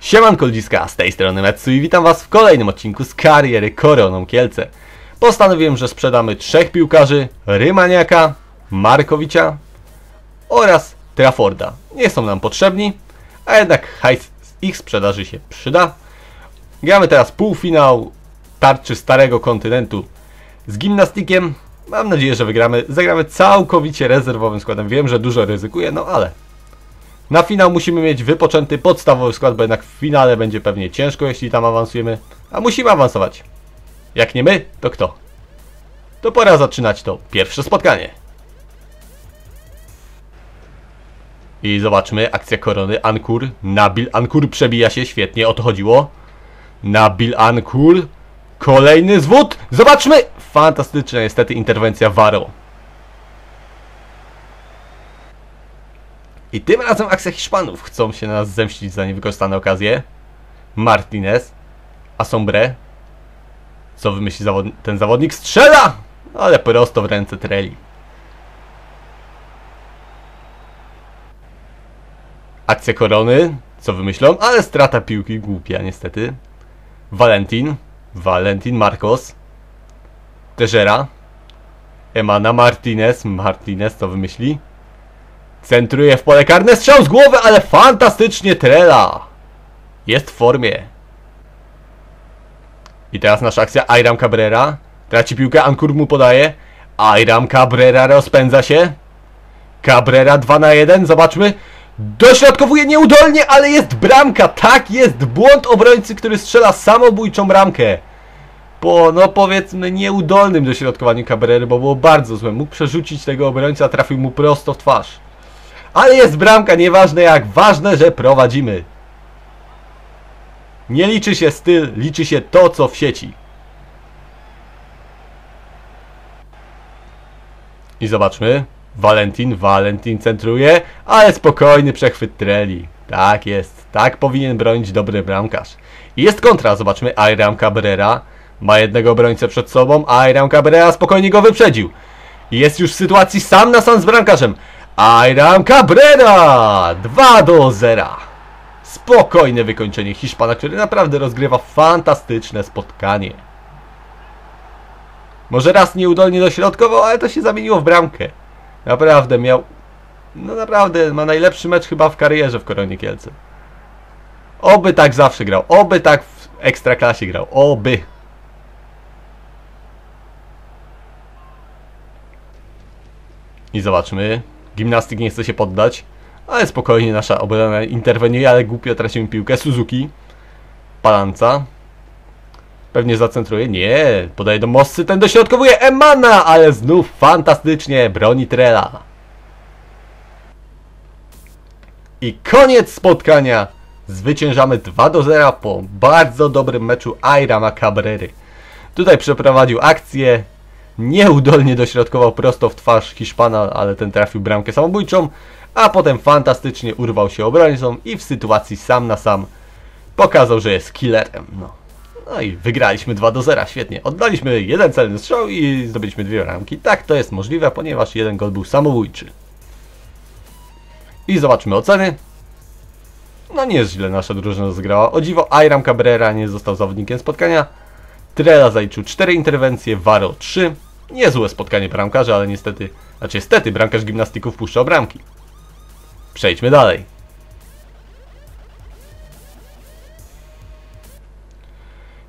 Siemanko ludziska, z tej strony Metsu i witam was w kolejnym odcinku z kariery Koroną Kielce. Postanowiłem, że sprzedamy trzech piłkarzy, Rymaniaka, Markowicza oraz Traforda. Nie są nam potrzebni, a jednak hajs z ich sprzedaży się przyda. Gramy teraz półfinał tarczy Starego Kontynentu z gimnastikiem. Mam nadzieję, że wygramy. Zagramy całkowicie rezerwowym składem. Wiem, że dużo ryzykuję, no ale na finał musimy mieć wypoczęty podstawowy skład, bo jednak w finale będzie pewnie ciężko, jeśli tam awansujemy. A musimy awansować. Jak nie my, to kto? To pora zaczynać to pierwsze spotkanie. I zobaczmy, akcja korony, Ankur, Nabil Ankur przebija się, świetnie, o to chodziło. Nabil Ankur, kolejny zwód, zobaczmy! Fantastyczna niestety interwencja Varo. I tym razem akcja Hiszpanów chcą się na nas zemścić za niewykorzystane okazje. Martinez, Asombre. Co wymyśli zawod ten zawodnik? Strzela! Ale prosto w ręce Treli. Akcja korony, co wymyślą, ale strata piłki głupia niestety. Valentin, Valentin Marcos, Tejera, Emana Martinez, Martinez to wymyśli. Centruje w pole karne, strzał z głowy, ale fantastycznie Trela. Jest w formie. I teraz nasza akcja Airam Cabrera. Traci piłkę, Ankur mu podaje. Airam Cabrera rozpędza się. Cabrera 2 na 1, zobaczmy. Dośrodkowuje nieudolnie, ale jest bramka. Tak, jest błąd obrońcy, który strzela samobójczą bramkę. Po, no powiedzmy, nieudolnym dośrodkowaniu Cabrery, bo było bardzo złe. Mógł przerzucić tego obrońca, trafił mu prosto w twarz. Ale jest bramka, nieważne jak, ważne, że prowadzimy. Nie liczy się styl, liczy się to, co w sieci. I zobaczmy. Valentin, Valentin centruje, ale spokojny przechwyt treli. Tak jest, tak powinien bronić dobry bramkarz. I jest kontra, zobaczmy, Ayram Cabrera ma jednego obrońcę przed sobą, Ayram Cabrera spokojnie go wyprzedził. I jest już w sytuacji sam na sam z bramkarzem. Iram Cabrera! 2 do 0. Spokojne wykończenie Hiszpana, który naprawdę rozgrywa fantastyczne spotkanie. Może raz nieudolnie dośrodkowo, ale to się zamieniło w bramkę. Naprawdę miał... No naprawdę, ma najlepszy mecz chyba w karierze w Koronie Kielce. Oby tak zawsze grał. Oby tak w Ekstraklasie grał. Oby. I zobaczmy. Gimnastyk nie chce się poddać. Ale spokojnie nasza obrona interweniuje, ale głupio tracimy piłkę. Suzuki. Palanca. Pewnie zacentruje. Nie, podaje do Mossy, ten dośrodkowuje Emana, ale znów fantastycznie broni Trela. I koniec spotkania. Zwyciężamy 2 do 0 po bardzo dobrym meczu Aira Macabrery. Tutaj przeprowadził akcję, nieudolnie dośrodkował prosto w twarz Hiszpana, ale ten trafił bramkę samobójczą, a potem fantastycznie urwał się obrońcą i w sytuacji sam na sam pokazał, że jest killerem. No. No i wygraliśmy 2 do 0, świetnie. Oddaliśmy jeden celny strzał i zdobyliśmy dwie ramki. Tak, to jest możliwe, ponieważ jeden gol był samobójczy. I zobaczmy oceny. No nie jest źle nasza drużyna zgrała. O dziwo, Airam Cabrera nie został zawodnikiem spotkania. Trela zaliczył 4 interwencje, Varo 3. Niezłe spotkanie bramkarza, ale niestety, znaczy niestety bramkarz gimnastyków puszczał bramki. Przejdźmy dalej.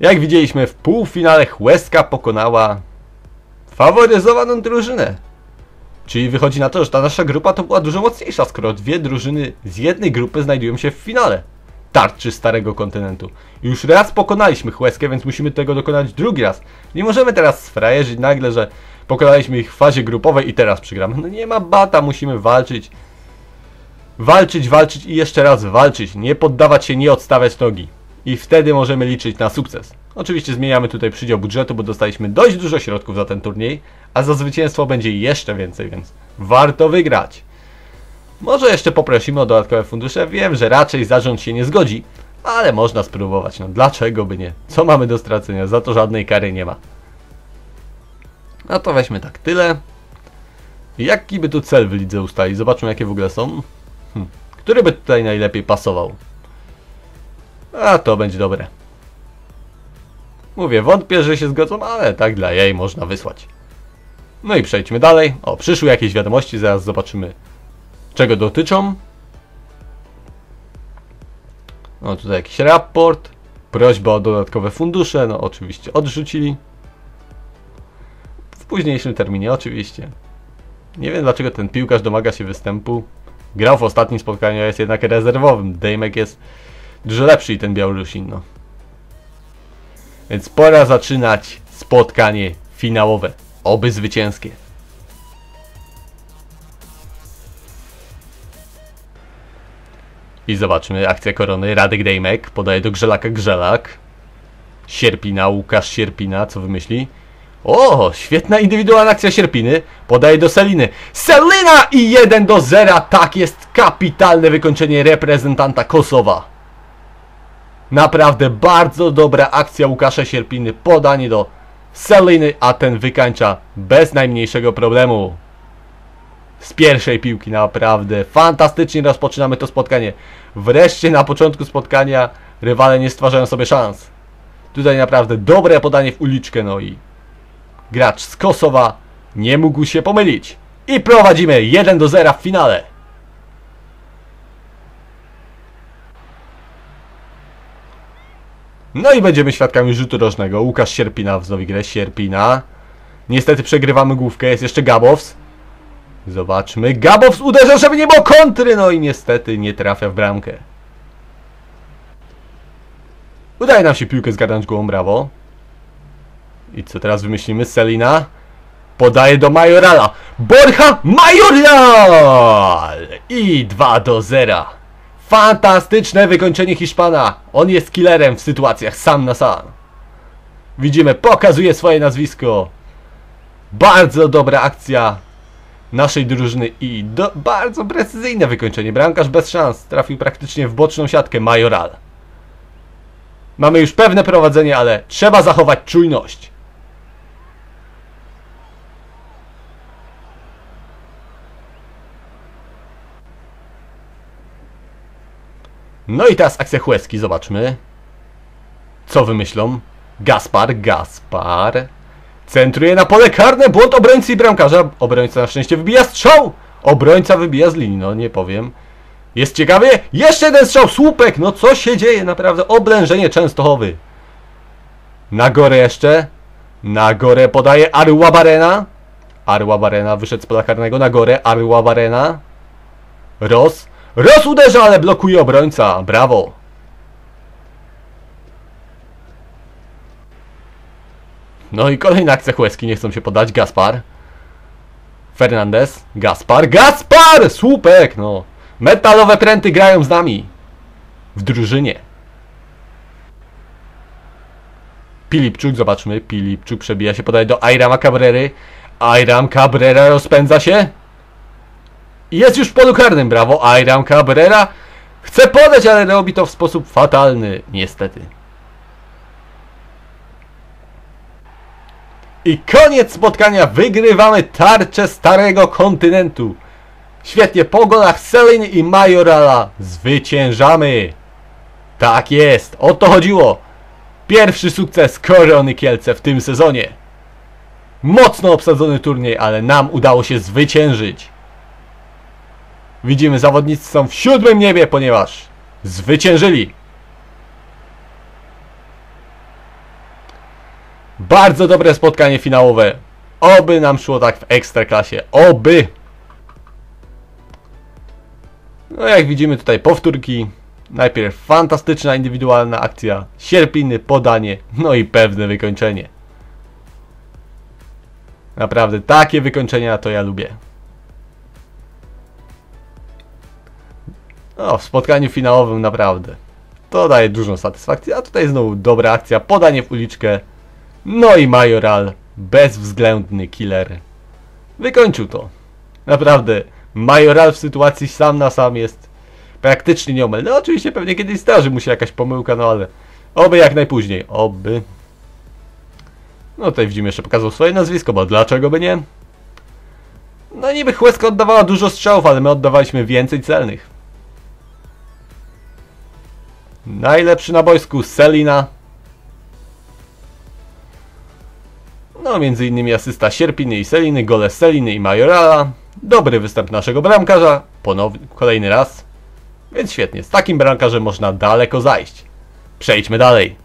Jak widzieliśmy w półfinale Huesca pokonała faworyzowaną drużynę. Czyli wychodzi na to, że ta nasza grupa to była dużo mocniejsza, skoro dwie drużyny z jednej grupy znajdują się w finale tarczy starego kontynentu. Już raz pokonaliśmy Chłeskę, więc musimy tego dokonać drugi raz. Nie możemy teraz sfrajerzyć nagle, że pokonaliśmy ich w fazie grupowej i teraz przegramy. No nie ma bata, musimy walczyć. Walczyć, walczyć i jeszcze raz walczyć. Nie poddawać się, nie odstawiać nogi. I wtedy możemy liczyć na sukces. Oczywiście zmieniamy tutaj przydział budżetu, bo dostaliśmy dość dużo środków za ten turniej, a za zwycięstwo będzie jeszcze więcej, więc warto wygrać. Może jeszcze poprosimy o dodatkowe fundusze? Wiem, że raczej zarząd się nie zgodzi, ale można spróbować. No dlaczego by nie? Co mamy do stracenia? Za to żadnej kary nie ma. No to weźmy tak, tyle. Jaki by tu cel w lidze ustali? Zobaczmy jakie w ogóle są. Hm. Który by tutaj najlepiej pasował? A to będzie dobre. Mówię, wątpię, że się zgodzą, ale tak dla jej można wysłać. No i przejdźmy dalej. O, przyszły jakieś wiadomości, zaraz zobaczymy czego dotyczą. No tutaj jakiś raport, prośba o dodatkowe fundusze, no oczywiście odrzucili. W późniejszym terminie oczywiście. Nie wiem dlaczego ten piłkarz domaga się występu. Grał w ostatnim spotkaniu, a jest jednak rezerwowym. Dejmek jest dużo lepszy i ten Białorusin, no. Więc pora zaczynać spotkanie finałowe. Oby zwycięskie. I zobaczmy akcja korony. Radek Dejmek podaje do Grzelaka Grzelak. Sierpina, Łukasz Sierpina, co wymyśli? O, świetna indywidualna akcja Sierpiny. Podaje do Seliny. Selina i 1 do 0. Tak jest kapitalne wykończenie reprezentanta Kosowa. Naprawdę bardzo dobra akcja Łukasza Sierpiny. Podanie do Seliny, a ten wykańcza bez najmniejszego problemu z pierwszej piłki, naprawdę. Fantastycznie rozpoczynamy to spotkanie. Wreszcie na początku spotkania rywale nie stwarzają sobie szans. Tutaj naprawdę dobre podanie w uliczkę, no i gracz z Kosowa nie mógł się pomylić. I prowadzimy 1 do 0 w finale. No i będziemy świadkami rzutu rożnego. Łukasz Sierpina wznowi grę. Sierpina. Niestety przegrywamy główkę. Jest jeszcze Gabows. Zobaczmy. Gabows uderza, żeby nie było kontry! No i niestety nie trafia w bramkę. Udaje nam się piłkę zgadnąć głową, brawo. I co teraz wymyślimy? Selina podaje do Majorala. Borcha Majoral! I 2 do 0. Fantastyczne wykończenie Hiszpana. On jest killerem w sytuacjach sam na sam. Widzimy, pokazuje swoje nazwisko. Bardzo dobra akcja naszej drużyny i do, bardzo precyzyjne wykończenie. Bramkarz bez szans trafił praktycznie w boczną siatkę Majoral. Mamy już pewne prowadzenie, ale trzeba zachować czujność. No i teraz akcja Chłeski, zobaczmy. Co wymyślą? Gaspar, Gaspar. Centruje na pole karne, błąd obrońcy i bramkarza. Obrońca na szczęście wybija strzał. Obrońca wybija z linii, no nie powiem. Jest ciekawie. Jeszcze jeden strzał, słupek. No co się dzieje naprawdę? Oblężenie Częstochowy. Na górę jeszcze. Na górę podaje Arła Barena. Arła Barena wyszedł z pola karnego na górę. Arła Barena. Ros. Ros uderza, ale blokuje obrońca. Brawo. No i kolejna akcja chłeski nie chcą się podać. Gaspar. Fernandez. Gaspar. Gaspar! Słupek, no. Metalowe pręty grają z nami. W drużynie. Pilipczuk, zobaczmy. Pilipczuk przebija się, podaje do Airama Cabrery. Airam Cabrera rozpędza się. I jest już w polu karnym, brawo. Airam Cabrera chce podać, ale robi to w sposób fatalny, niestety. I koniec spotkania. Wygrywamy tarczę Starego Kontynentu. Świetnie, po golach Selin i Majorala zwyciężamy. Tak jest, o to chodziło. Pierwszy sukces Korony Kielce w tym sezonie. Mocno obsadzony turniej, ale nam udało się zwyciężyć. Widzimy, zawodnicy są w siódmym niebie, ponieważ zwyciężyli. Bardzo dobre spotkanie finałowe. Oby nam szło tak w ekstraklasie. Oby! No jak widzimy tutaj powtórki. Najpierw fantastyczna indywidualna akcja, sierpiny, podanie, no i pewne wykończenie. Naprawdę, takie wykończenia to ja lubię. No, w spotkaniu finałowym naprawdę. To daje dużą satysfakcję, a tutaj znowu dobra akcja, podanie w uliczkę, no i Majoral, bezwzględny killer. Wykończył to. Naprawdę, Majoral w sytuacji sam na sam jest praktycznie nieomal. No oczywiście pewnie kiedyś zdarzy mu się jakaś pomyłka, no ale oby jak najpóźniej, oby. No tutaj widzimy jeszcze pokazał swoje nazwisko, bo dlaczego by nie? No niby chłeska oddawała dużo strzałów, ale my oddawaliśmy więcej celnych. Najlepszy na boisku Selina No, między innymi asysta Sierpiny i Seliny, gole Seliny i Majorala. Dobry występ naszego bramkarza, ponownie, kolejny raz. Więc świetnie, z takim bramkarzem można daleko zajść. Przejdźmy dalej.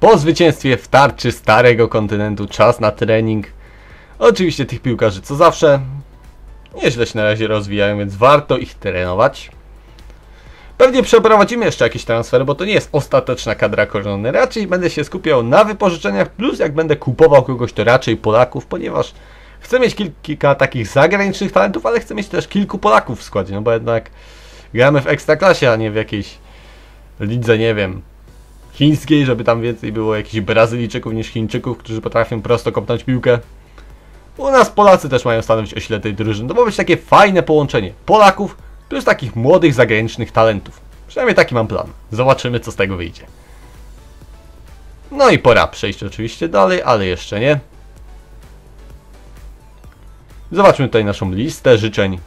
Po zwycięstwie w tarczy starego kontynentu czas na trening. Oczywiście tych piłkarzy co zawsze, nieźle się na razie rozwijają, więc warto ich trenować. Pewnie przeprowadzimy jeszcze jakieś transfery, bo to nie jest ostateczna kadra korony. Raczej będę się skupiał na wypożyczeniach, plus jak będę kupował kogoś, to raczej Polaków, ponieważ chcę mieć kil kilka takich zagranicznych talentów, ale chcę mieć też kilku Polaków w składzie, no bo jednak gramy w Ekstraklasie, a nie w jakiejś lidze, nie wiem, chińskiej, żeby tam więcej było jakichś Brazylijczyków niż Chińczyków, którzy potrafią prosto kopnąć piłkę. U nas Polacy też mają stanowić o sile tej drużyny. To ma być takie fajne połączenie Polaków plus takich młodych zagranicznych talentów. Przynajmniej taki mam plan. Zobaczymy co z tego wyjdzie. No i pora przejść oczywiście dalej, ale jeszcze nie. Zobaczmy tutaj naszą listę życzeń,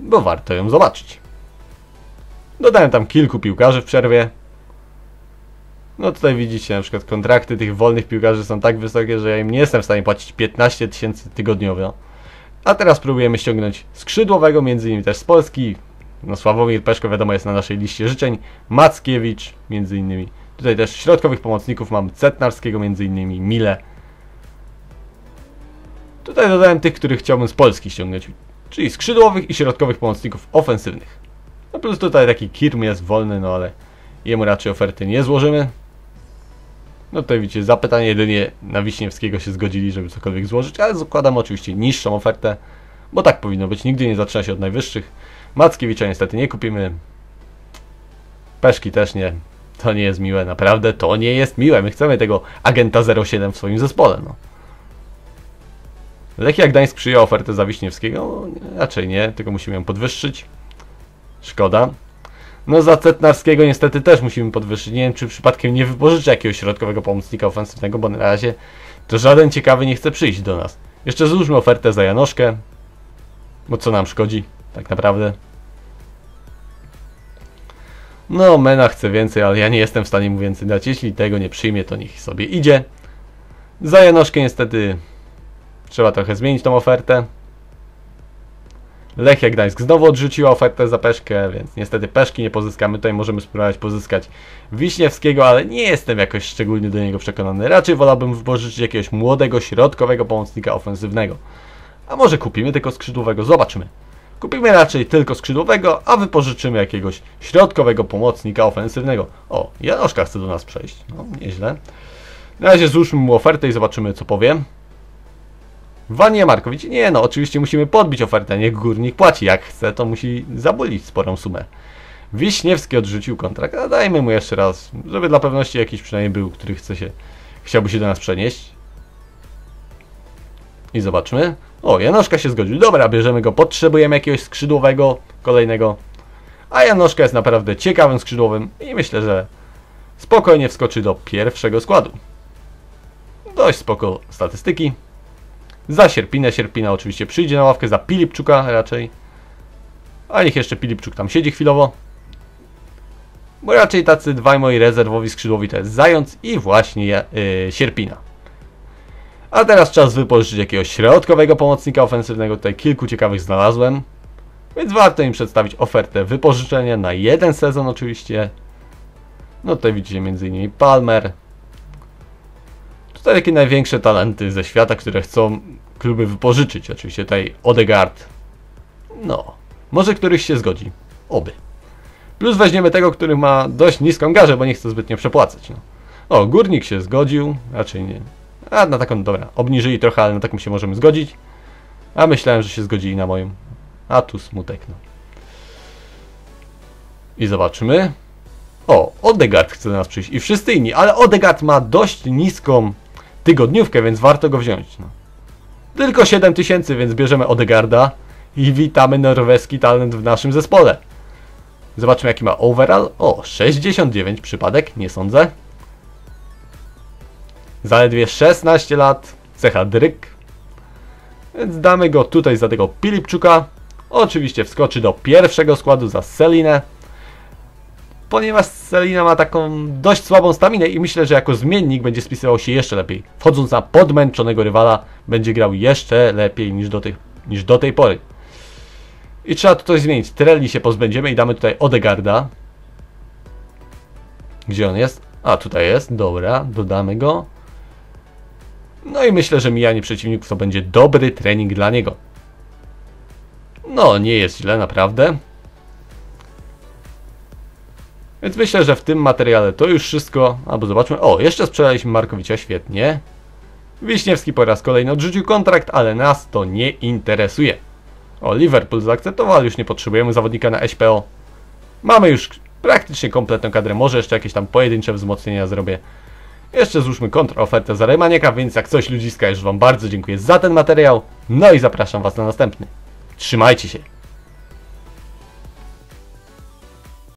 bo warto ją zobaczyć. Dodałem tam kilku piłkarzy w przerwie, no tutaj widzicie, na przykład kontrakty tych wolnych piłkarzy są tak wysokie, że ja im nie jestem w stanie płacić 15 tysięcy tygodniowo. A teraz próbujemy ściągnąć skrzydłowego, między innymi też z Polski. No Sławomir Peszko wiadomo jest na naszej liście życzeń. Mackiewicz między innymi. Tutaj też środkowych pomocników mam Cetnarskiego między innymi, Mile. Tutaj dodałem tych, których chciałbym z Polski ściągnąć. Czyli skrzydłowych i środkowych pomocników ofensywnych. No plus tutaj taki Kirm jest wolny, no ale jemu raczej oferty nie złożymy. No to, widzicie, zapytanie jedynie na Wiśniewskiego się zgodzili, żeby cokolwiek złożyć, ale zakładam oczywiście niższą ofertę, bo tak powinno być, nigdy nie zaczyna się od najwyższych. Mackiewicza niestety nie kupimy, Peszki też nie, to nie jest miłe, naprawdę to nie jest miłe, my chcemy tego agenta 07 w swoim zespole, no. Lechia Gdańsk przyjął ofertę Zawiśniewskiego? No, raczej nie, tylko musimy ją podwyższyć. Szkoda. No za Cetnarskiego niestety też musimy podwyższyć. Nie wiem, czy przypadkiem nie wypożyczy jakiegoś środkowego pomocnika ofensywnego, bo na razie to żaden ciekawy nie chce przyjść do nas. Jeszcze złóżmy ofertę za Janoszkę, bo co nam szkodzi tak naprawdę. No, Mena chce więcej, ale ja nie jestem w stanie mu więcej dać. Jeśli tego nie przyjmie, to niech sobie idzie. Za Janoszkę niestety trzeba trochę zmienić tą ofertę. Lechia Gdańsk znowu odrzuciła ofertę za Peszkę, więc niestety Peszki nie pozyskamy. Tutaj możemy spróbować pozyskać Wiśniewskiego, ale nie jestem jakoś szczególnie do niego przekonany. Raczej wolałbym wypożyczyć jakiegoś młodego, środkowego pomocnika ofensywnego. A może kupimy tylko skrzydłowego? Zobaczmy. Kupimy raczej tylko skrzydłowego, a wypożyczymy jakiegoś środkowego pomocnika ofensywnego. O, Janoszka chce do nas przejść. No, nieźle. Na razie złóżmy mu ofertę i zobaczymy, co powie. Wanie Markowicz, nie no, oczywiście musimy podbić ofertę, niech górnik płaci, jak chce, to musi zabulić sporą sumę. Wiśniewski odrzucił kontrakt, a dajmy mu jeszcze raz, żeby dla pewności jakiś przynajmniej był, który chce się, chciałby się do nas przenieść. I zobaczmy. O, Janoszka się zgodził. Dobra, bierzemy go. Potrzebujemy jakiegoś skrzydłowego kolejnego. A Janoszka jest naprawdę ciekawym skrzydłowym i myślę, że spokojnie wskoczy do pierwszego składu. Dość spoko statystyki. Za Sierpinę. Sierpina oczywiście przyjdzie na ławkę, za Pilipczuka raczej. A niech jeszcze Pilipczuk tam siedzi chwilowo. Bo raczej tacy dwaj moi rezerwowi skrzydłowi to jest Zając i właśnie yy, Sierpina. A teraz czas wypożyczyć jakiegoś środkowego pomocnika ofensywnego. Tutaj kilku ciekawych znalazłem. Więc warto im przedstawić ofertę wypożyczenia na jeden sezon oczywiście. No tutaj widzicie m.in. Palmer, to takie największe talenty ze świata, które chcą kluby wypożyczyć. Oczywiście tutaj Odegaard. No, może któryś się zgodzi. Oby. Plus weźmiemy tego, który ma dość niską garzę, bo nie chce zbytnio przepłacać. No. O, górnik się zgodził, raczej nie. A na taką, dobra, obniżyli trochę, ale na taką się możemy zgodzić. A myślałem, że się zgodzili na moją. A tu smutek, no. I zobaczmy. O, Odegaard chce do nas przyjść i wszyscy inni, ale Odegaard ma dość niską tygodniówkę, więc warto go wziąć. No. Tylko 7 tysięcy, więc bierzemy Odegarda i witamy norweski talent w naszym zespole. Zobaczmy jaki ma overall. O, 69 przypadek, nie sądzę. Zaledwie 16 lat, cecha dryk. Więc damy go tutaj za tego Pilipczuka. Oczywiście wskoczy do pierwszego składu za Selinę ponieważ Selina ma taką dość słabą staminę i myślę, że jako zmiennik będzie spisywał się jeszcze lepiej. Wchodząc na podmęczonego rywala, będzie grał jeszcze lepiej niż do, tej, niż do tej pory. I trzeba to coś zmienić. treli się pozbędziemy i damy tutaj Odegarda. Gdzie on jest? A, tutaj jest. Dobra, dodamy go. No i myślę, że mijanie przeciwników to będzie dobry trening dla niego. No, nie jest źle, naprawdę. Więc myślę, że w tym materiale to już wszystko, albo zobaczmy. O, jeszcze sprzedaliśmy Markowicza świetnie. Wiśniewski po raz kolejny odrzucił kontrakt, ale nas to nie interesuje. O, Liverpool zaakceptował, już nie potrzebujemy zawodnika na SPO. Mamy już praktycznie kompletną kadrę, może jeszcze jakieś tam pojedyncze wzmocnienia zrobię. Jeszcze złóżmy kontrofertę za Remaniaka, więc jak coś ludziska już Wam bardzo dziękuję za ten materiał. No i zapraszam Was na następny. Trzymajcie się!